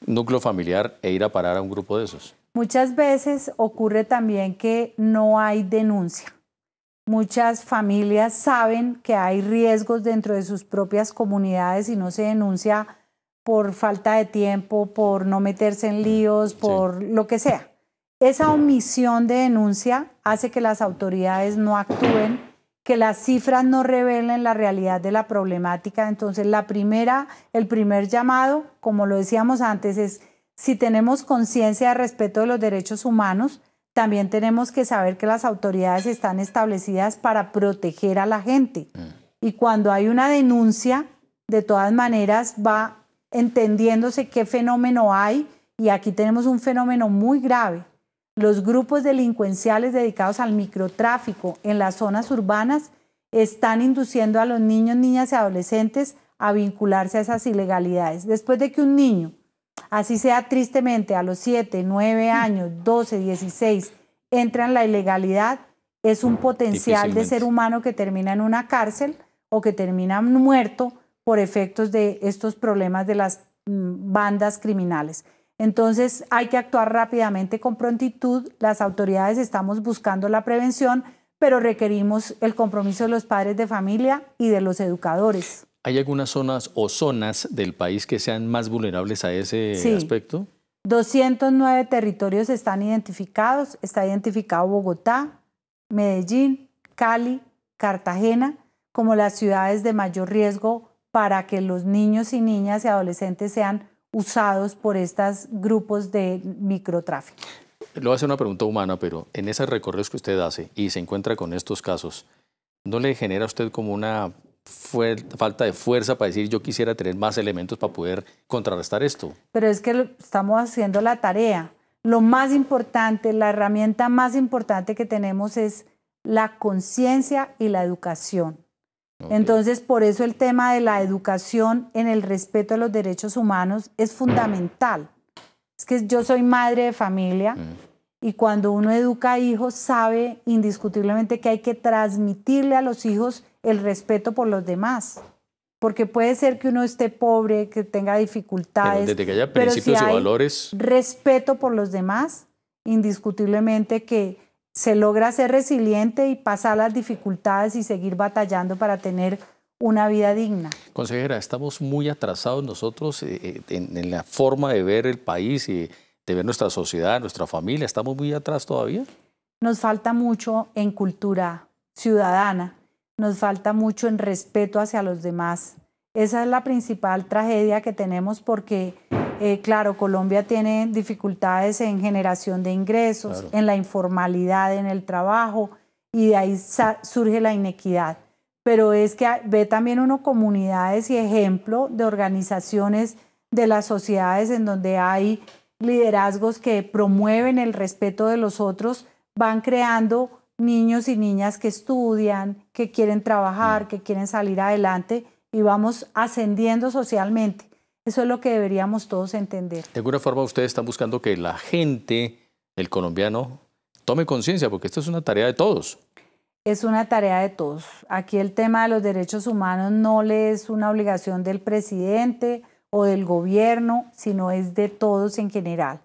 núcleo familiar e ir a parar a un grupo de esos. Muchas veces ocurre también que no hay denuncia. Muchas familias saben que hay riesgos dentro de sus propias comunidades y no se denuncia por falta de tiempo, por no meterse en mm, líos, por lo que sea. Esa omisión de denuncia hace que las autoridades no actúen que las cifras no revelen la realidad de la problemática. Entonces, la primera, el primer llamado, como lo decíamos antes, es si tenemos conciencia de respeto de los derechos humanos, también tenemos que saber que las autoridades están establecidas para proteger a la gente. Mm. Y cuando hay una denuncia, de todas maneras va entendiéndose qué fenómeno hay y aquí tenemos un fenómeno muy grave los grupos delincuenciales dedicados al microtráfico en las zonas urbanas están induciendo a los niños, niñas y adolescentes a vincularse a esas ilegalidades. Después de que un niño, así sea tristemente, a los 7, 9 años, 12, 16, entra en la ilegalidad, es un potencial de ser humano que termina en una cárcel o que termina muerto por efectos de estos problemas de las mm, bandas criminales. Entonces hay que actuar rápidamente con prontitud. Las autoridades estamos buscando la prevención, pero requerimos el compromiso de los padres de familia y de los educadores. ¿Hay algunas zonas o zonas del país que sean más vulnerables a ese sí. aspecto? 209 territorios están identificados. Está identificado Bogotá, Medellín, Cali, Cartagena como las ciudades de mayor riesgo para que los niños y niñas y adolescentes sean usados por estos grupos de microtráfico. Lo hace una pregunta humana, pero en esos recorridos que usted hace y se encuentra con estos casos, ¿no le genera a usted como una falta de fuerza para decir yo quisiera tener más elementos para poder contrarrestar esto? Pero es que estamos haciendo la tarea. Lo más importante, la herramienta más importante que tenemos es la conciencia y la educación. Entonces, por eso el tema de la educación en el respeto a los derechos humanos es fundamental. Es que yo soy madre de familia y cuando uno educa a hijos sabe indiscutiblemente que hay que transmitirle a los hijos el respeto por los demás. Porque puede ser que uno esté pobre, que tenga dificultades. Pero desde que haya principios si hay y valores. Respeto por los demás, indiscutiblemente que se logra ser resiliente y pasar las dificultades y seguir batallando para tener una vida digna. Consejera, estamos muy atrasados nosotros eh, eh, en, en, la forma de ver el país y de ver nuestra sociedad, nuestra familia. ¿Estamos muy atrás todavía? Nos falta mucho en cultura ciudadana, nos falta mucho en respeto hacia los demás. Esa es la principal tragedia que tenemos porque eh, claro, Colombia tiene dificultades en generación de ingresos, en la informalidad, en el trabajo, y de ahí surge la inequidad. Pero es que ve también uno comunidades y ejemplo de organizaciones de las sociedades en donde hay liderazgos que promueven el respeto de los otros, van creando niños y niñas que estudian, que quieren trabajar, mm. que quieren salir adelante y vamos ascendiendo socialmente. Eso es lo que deberíamos todos entender. De alguna forma ustedes están buscando que la gente, el colombiano, tome conciencia, porque esto es una tarea de todos. Es una tarea de todos. Aquí el tema de los derechos humanos no le es una obligación del presidente o del gobierno, sino es de todos en general.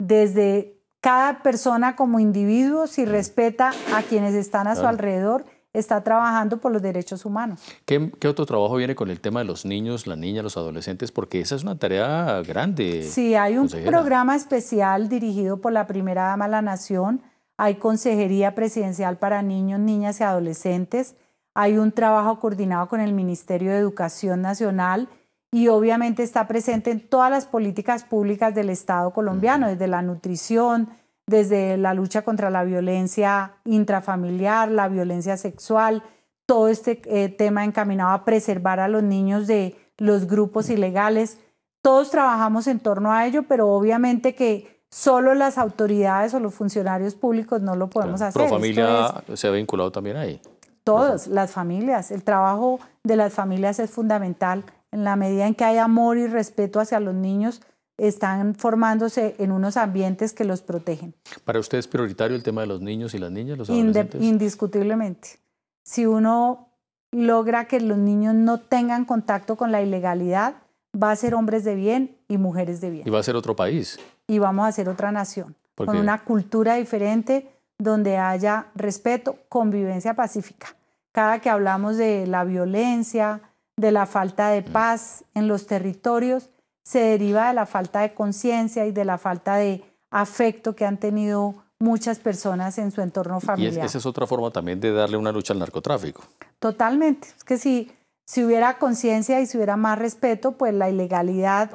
Desde cada persona como individuo, si mm. respeta a quienes están a su alrededor, está trabajando por los derechos humanos. ¿Qué, otro trabajo viene con el tema de los niños, las niñas, los adolescentes? Porque esa es una tarea grande. Sí, hay un programa especial dirigido por la primera dama de la Nación. Hay consejería presidencial para niños, niñas y adolescentes. Hay un trabajo coordinado con el Ministerio de Educación Nacional y obviamente está presente en todas las políticas públicas del Estado colombiano, desde la nutrición, desde la lucha contra la violencia intrafamiliar, la violencia sexual, todo este eh, tema encaminado a preservar a los niños de los grupos ilegales. Todos trabajamos en torno a ello, pero obviamente que solo las autoridades o los funcionarios públicos no lo podemos hacer. ¿Pro familia se ha vinculado también ahí? Todos, las familias. El trabajo de las familias es fundamental. En la medida en que hay amor y respeto hacia los niños, están formándose en unos ambientes que los protegen. ¿Para usted es prioritario el tema de los niños y las niñas? Los indiscutiblemente. Si uno logra que los niños no tengan contacto con la ilegalidad, va a ser hombres de bien y mujeres de bien. Y va a ser otro país. Y vamos a ser otra nación, con una cultura diferente donde haya respeto, convivencia pacífica. Cada que hablamos de la violencia, de la falta de mm. paz en los territorios, se deriva de la falta de conciencia y de la falta de afecto que han tenido muchas personas en su entorno familiar. Y esa es otra forma también de darle una lucha al narcotráfico. Totalmente. Es que si, si hubiera conciencia y si hubiera más respeto, pues la ilegalidad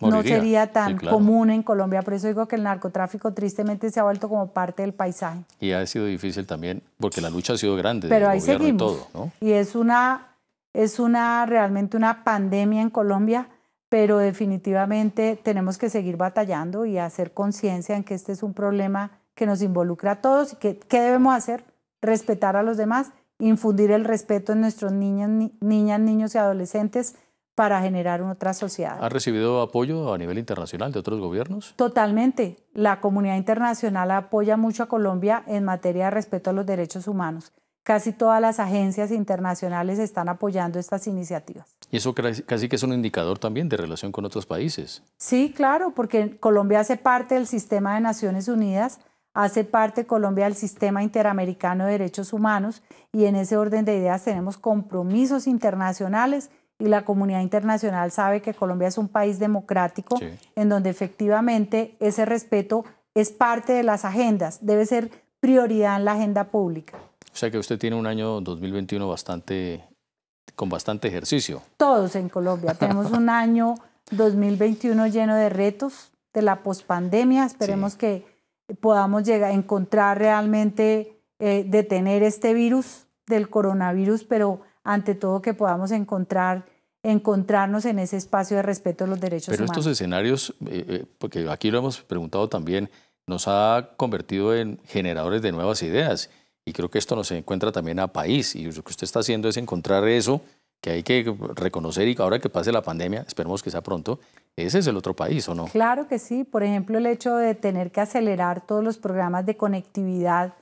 no sería tan común en Colombia. Por eso digo que el narcotráfico tristemente se ha vuelto como parte del paisaje. Y ha sido difícil también, porque la lucha ha sido grande. Pero ahí seguimos. Y, y es una, es una realmente una pandemia en Colombia pero definitivamente tenemos que seguir batallando y hacer conciencia en que este es un problema que nos involucra a todos y que ¿qué debemos hacer? Respetar a los demás, infundir el respeto en nuestros niños, niñas, niños y adolescentes para generar otra sociedad. ¿Ha recibido apoyo a nivel internacional de otros gobiernos? Totalmente. La comunidad internacional apoya mucho a Colombia en materia de respeto a los derechos humanos casi todas las agencias internacionales están apoyando estas iniciativas. Y eso casi que es un indicador también de relación con otros países. Sí, claro, porque Colombia hace parte del sistema de Naciones Unidas, hace parte Colombia del sistema interamericano de derechos humanos y en ese orden de ideas tenemos compromisos internacionales y la comunidad internacional sabe que Colombia es un país democrático en donde efectivamente ese respeto es parte de las agendas, debe ser prioridad en la agenda pública. O sea que usted tiene un año 2021 bastante, con bastante ejercicio. Todos en Colombia tenemos un año 2021 lleno de retos de la pospandemia. Esperemos que podamos llegar a encontrar realmente eh, detener este virus del coronavirus, pero ante todo que podamos encontrar encontrarnos en ese espacio de respeto a los derechos humanos. Pero estos escenarios, eh, eh, porque aquí lo hemos preguntado también, nos ha convertido en generadores de nuevas ideas y creo que esto nos encuentra también a país. Y lo que usted está haciendo es encontrar eso que hay que reconocer y ahora que pase la pandemia, esperemos que sea pronto, ese es el otro país, ¿o no? Claro que sí. Por ejemplo, el hecho de tener que acelerar todos los programas de conectividad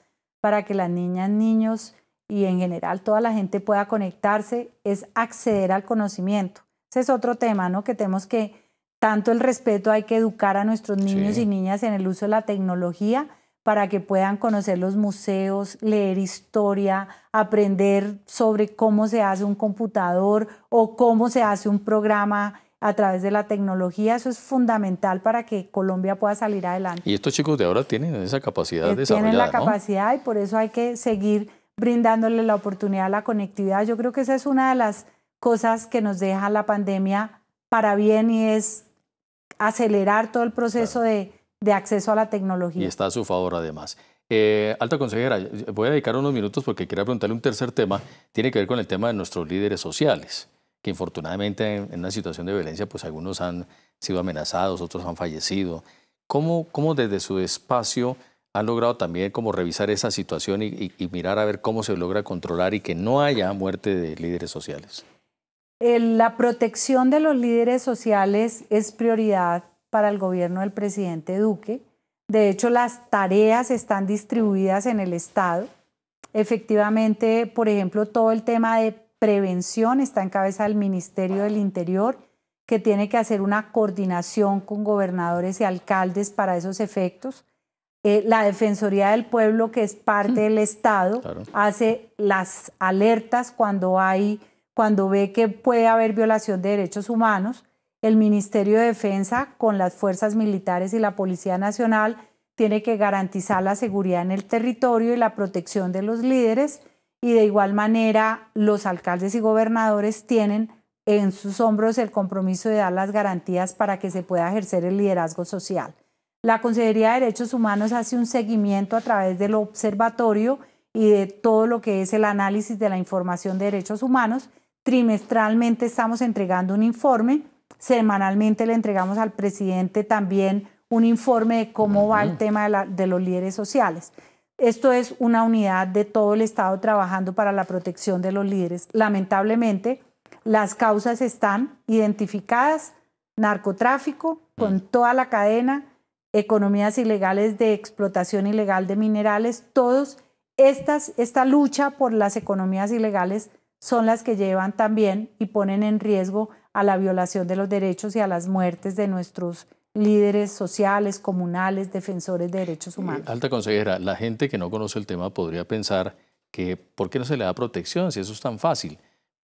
para que las niñas, niños y en general toda la gente pueda conectarse es acceder al conocimiento. Ese es otro tema, ¿no? Que tenemos que, tanto el respeto, hay que educar a nuestros niños y niñas en el uso de la tecnología, para que puedan conocer los museos, leer historia, aprender sobre cómo se hace un computador o cómo se hace un programa a través de la tecnología. Eso es fundamental para que Colombia pueda salir adelante. Y estos chicos de ahora tienen esa capacidad de eh, saber. Tienen la capacidad y por eso hay que seguir brindándole la oportunidad a la conectividad. Yo creo que esa es una de las cosas que nos deja la pandemia para bien y es acelerar todo el proceso de de acceso a la tecnología. Y está a su favor además. Eh, alta consejera, voy a dedicar unos minutos porque quería preguntarle un tercer tema. Tiene que ver con el tema de nuestros líderes sociales, que infortunadamente en una situación de violencia, pues algunos han sido amenazados, otros han fallecido. ¿Cómo, cómo desde su espacio han logrado también como revisar esa situación y mirar a ver cómo se logra controlar y que no haya muerte de líderes sociales? Eh, la protección de los líderes sociales es prioridad para el gobierno del presidente Duque. De hecho, las tareas están distribuidas en el Estado. Efectivamente, por ejemplo, todo el tema de prevención está en cabeza del Ministerio del Interior, que tiene que hacer una coordinación con gobernadores y alcaldes para esos efectos. Eh, la Defensoría del Pueblo, que es parte mm. del Estado, hace las alertas cuando hay, cuando ve que puede haber violación de derechos humanos el Ministerio de Defensa con las fuerzas militares y la Policía Nacional tiene que garantizar la seguridad en el territorio y la protección de los líderes y de igual manera los alcaldes y gobernadores tienen en sus hombros el compromiso de dar las garantías para que se pueda ejercer el liderazgo social. La Consejería de Derechos Humanos hace un seguimiento a través del observatorio y de todo lo que es el análisis de la información de derechos humanos. Trimestralmente estamos entregando un informe Semanalmente le entregamos al presidente también un informe de cómo va el tema de, los líderes sociales. Esto es una unidad de todo el Estado trabajando para la protección de los líderes. Lamentablemente, las causas están identificadas, narcotráfico con toda la cadena, economías ilegales de explotación ilegal de minerales, todos estas, esta lucha por las economías ilegales son las que llevan también y ponen en riesgo a la violación de los derechos y a las muertes de nuestros líderes sociales, comunales, defensores de derechos eh, humanos. Alta consejera, la gente que no conoce el tema podría pensar que ¿por qué no se le da protección si eso es tan fácil?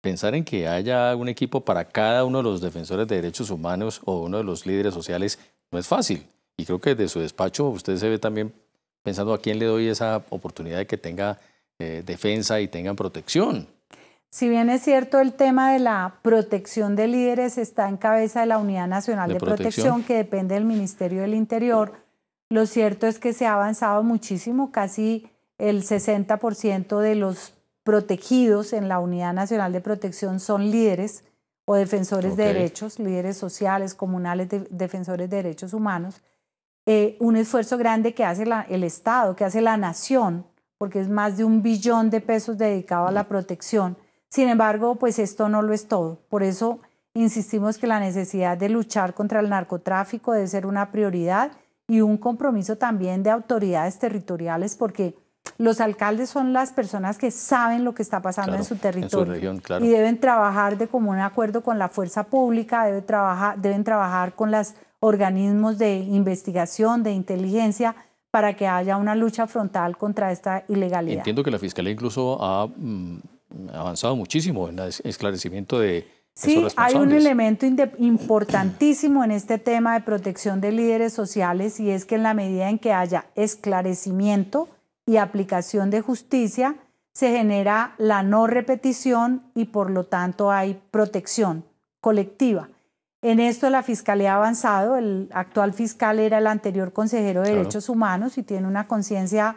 Pensar en que haya un equipo para cada uno de los defensores de derechos humanos o uno de los líderes sociales no es fácil. Y creo que de su despacho usted se ve también pensando a quién le doy esa oportunidad de que tenga eh, defensa y tengan protección. Si bien es cierto, el tema de la protección de líderes está en cabeza de la Unidad Nacional de, protección. que depende del Ministerio del Interior, lo cierto es que se ha avanzado muchísimo, casi el 60% de los protegidos en la Unidad Nacional de Protección son líderes o defensores de derechos, líderes sociales, comunales, defensores de derechos humanos. Eh, un esfuerzo grande que hace el Estado, que hace la nación, porque es más de un billón de pesos dedicado a la protección sin embargo, pues esto no lo es todo. Por eso insistimos que la necesidad de luchar contra el narcotráfico debe ser una prioridad y un compromiso también de autoridades territoriales porque los alcaldes son las personas que saben lo que está pasando en su territorio y deben trabajar de común acuerdo con la fuerza pública, deben trabajar con los organismos de investigación, de inteligencia, para que haya una lucha frontal contra esta ilegalidad. Entiendo que la Fiscalía incluso ha mm, avanzado muchísimo en el esclarecimiento de... Sí, hay un elemento importantísimo en este tema de protección de líderes sociales y es que en la medida en que haya esclarecimiento y aplicación de justicia, se genera la no repetición y por lo tanto hay protección colectiva. En esto la Fiscalía ha avanzado, el actual fiscal era el anterior consejero de Derechos Humanos y tiene una conciencia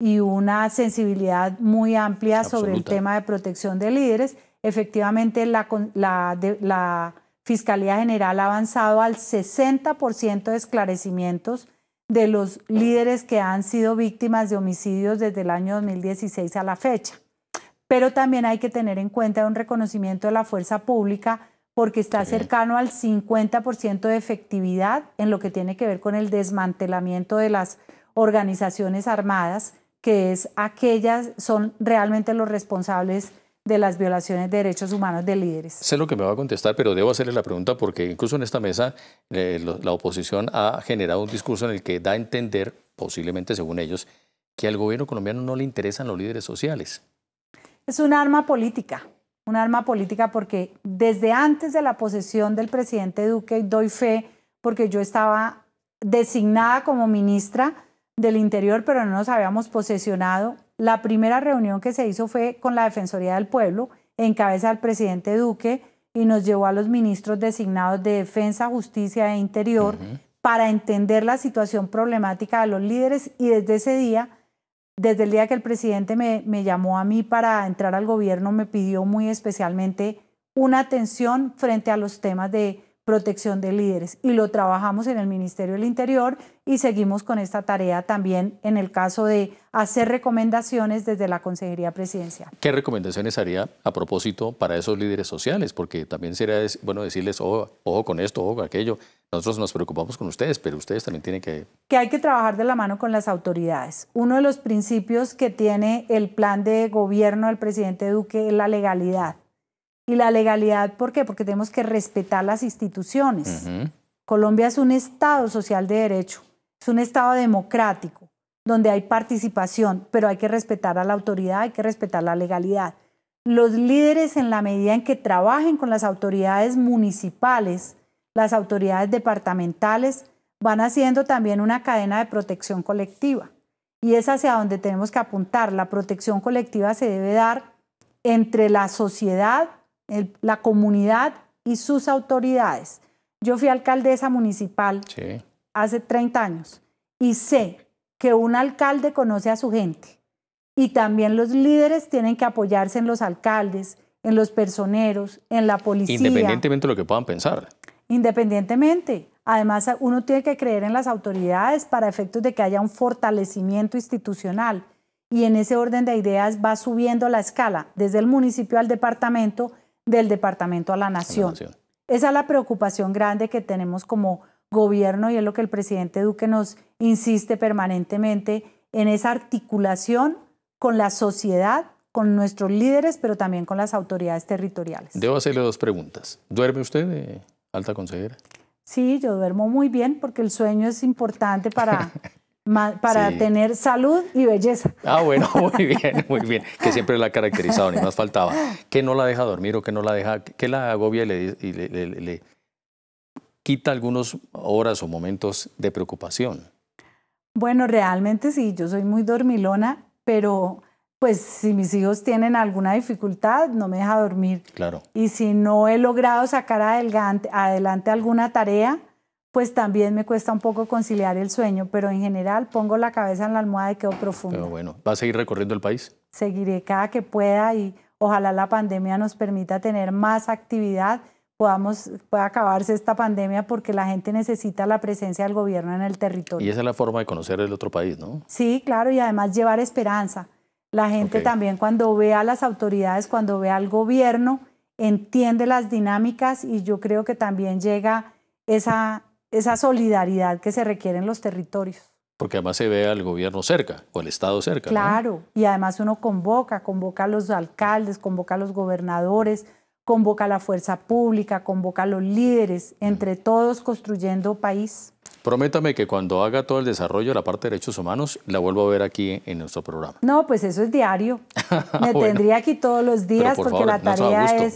y una sensibilidad muy amplia sobre el tema de protección de líderes. Efectivamente, la, la Fiscalía General ha avanzado al 60% de esclarecimientos de los líderes que han sido víctimas de homicidios desde el año 2016 a la fecha. Pero también hay que tener en cuenta un reconocimiento de la fuerza pública porque está cercano al 50% de efectividad en lo que tiene que ver con el desmantelamiento de las organizaciones armadas que es aquellas son realmente los responsables de las violaciones de derechos humanos de líderes. Sé lo que me va a contestar, pero debo hacerle la pregunta porque incluso en esta mesa eh, la oposición ha generado un discurso en el que da a entender, posiblemente según ellos, que al gobierno colombiano no le interesan los líderes sociales. Es un arma política, un arma política porque desde antes de la posesión del presidente Duque, doy fe porque yo estaba designada como ministra, del interior, pero no nos habíamos posesionado. La primera reunión que se hizo fue con la Defensoría del Pueblo, en cabeza del presidente Duque, y nos llevó a los ministros designados de Defensa, Justicia e Interior para entender la situación problemática de los líderes y desde ese día desde el día que el presidente me, llamó a mí para entrar al gobierno, me pidió muy especialmente una atención frente a los temas de protección de líderes y lo trabajamos en el Ministerio del Interior y seguimos con esta tarea también en el caso de hacer recomendaciones desde la Consejería Presidencial. ¿Qué recomendaciones haría a propósito para esos líderes sociales? Porque también sería bueno decirles, ojo, ojo con esto, ojo con aquello. Nosotros nos preocupamos con ustedes, pero ustedes también tienen que... Que hay que trabajar de la mano con las autoridades. Uno de los principios que tiene el plan de gobierno del presidente Duque es la legalidad y la legalidad, ¿por qué? Porque tenemos que respetar las instituciones. Colombia es un Estado social de derecho, es un Estado democrático, donde hay participación, pero hay que respetar a la autoridad, hay que respetar la legalidad. Los líderes, en la medida en que trabajen con las autoridades municipales, las autoridades departamentales, van haciendo también una cadena de protección colectiva. Y es hacia donde tenemos que apuntar. La protección colectiva se debe dar entre la sociedad la comunidad y sus autoridades. Yo fui alcaldesa municipal hace 30 años y sé que un alcalde conoce a su gente y también los líderes tienen que apoyarse en los alcaldes, en los personeros, en la policía. Independientemente de lo que puedan pensar. Independientemente. Además, uno tiene que creer en las autoridades para efectos de que haya un fortalecimiento institucional. Y en ese orden de ideas va subiendo la escala, desde el municipio al departamento del departamento a la nación. Esa es la preocupación grande que tenemos como gobierno y es lo que el presidente Duque nos insiste permanentemente en esa articulación con la sociedad, con nuestros líderes, pero también con las autoridades territoriales. Debo hacerle dos preguntas. ¿Duerme usted, eh, alta consejera? Sí, yo duermo muy bien porque el sueño es importante para para tener salud y belleza. Ah, bueno, muy bien, muy bien, que siempre la ha caracterizado, ni más faltaba. Que no la deja dormir o que no la deja, que la agobia y le, quita algunas horas o momentos de preocupación. Bueno, realmente sí, yo soy muy dormilona, pero pues si mis hijos tienen alguna dificultad, no me deja dormir. Claro. Y si no he logrado sacar adelante alguna tarea, pues también me cuesta un poco conciliar el sueño, pero en general pongo la cabeza en la almohada y quedo profundo. bueno, ¿va a seguir recorriendo el país? Seguiré cada que pueda y ojalá la pandemia nos permita tener más actividad, podamos, pueda acabarse esta pandemia porque la gente necesita la presencia del gobierno en el territorio. Y esa es la forma de conocer el otro país, ¿no? Sí, claro, y además llevar esperanza. La gente también cuando ve a las autoridades, cuando ve al gobierno, entiende las dinámicas y yo creo que también llega esa, esa solidaridad que se requiere en los territorios. Porque además se ve al gobierno cerca o al Estado cerca. Claro, y además uno convoca, convoca a los alcaldes, convoca a los gobernadores, convoca a la fuerza pública, convoca a los líderes, entre todos construyendo país. Prométame que cuando haga todo el desarrollo de la parte de derechos humanos, la vuelvo a ver aquí en nuestro programa. No, pues eso es diario. Me tendría aquí todos los días porque la tarea es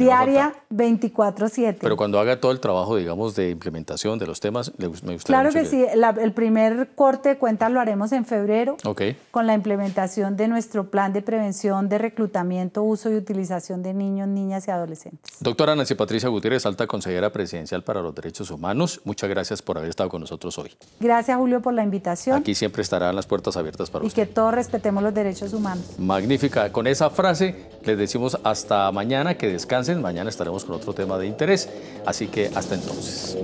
diaria 24/7. Pero cuando haga todo el trabajo, digamos, de implementación de los temas, me gustaría Claro que, sí, el primer corte de cuentas lo haremos en febrero Ok. con la implementación de nuestro plan de prevención de reclutamiento, uso y utilización de niños, niñas y adolescentes. Doctora Nancy Patricia Gutiérrez, alta consejera presidencial para los derechos humanos, muchas gracias por haber estado con nosotros hoy. Gracias, Julio, por la invitación. Aquí siempre estarán las puertas abiertas para y Y que todos respetemos los derechos humanos. Magnífica. Con esa frase les decimos hasta mañana, que descansen. Mañana estaremos con otro tema de interés. Así que hasta entonces.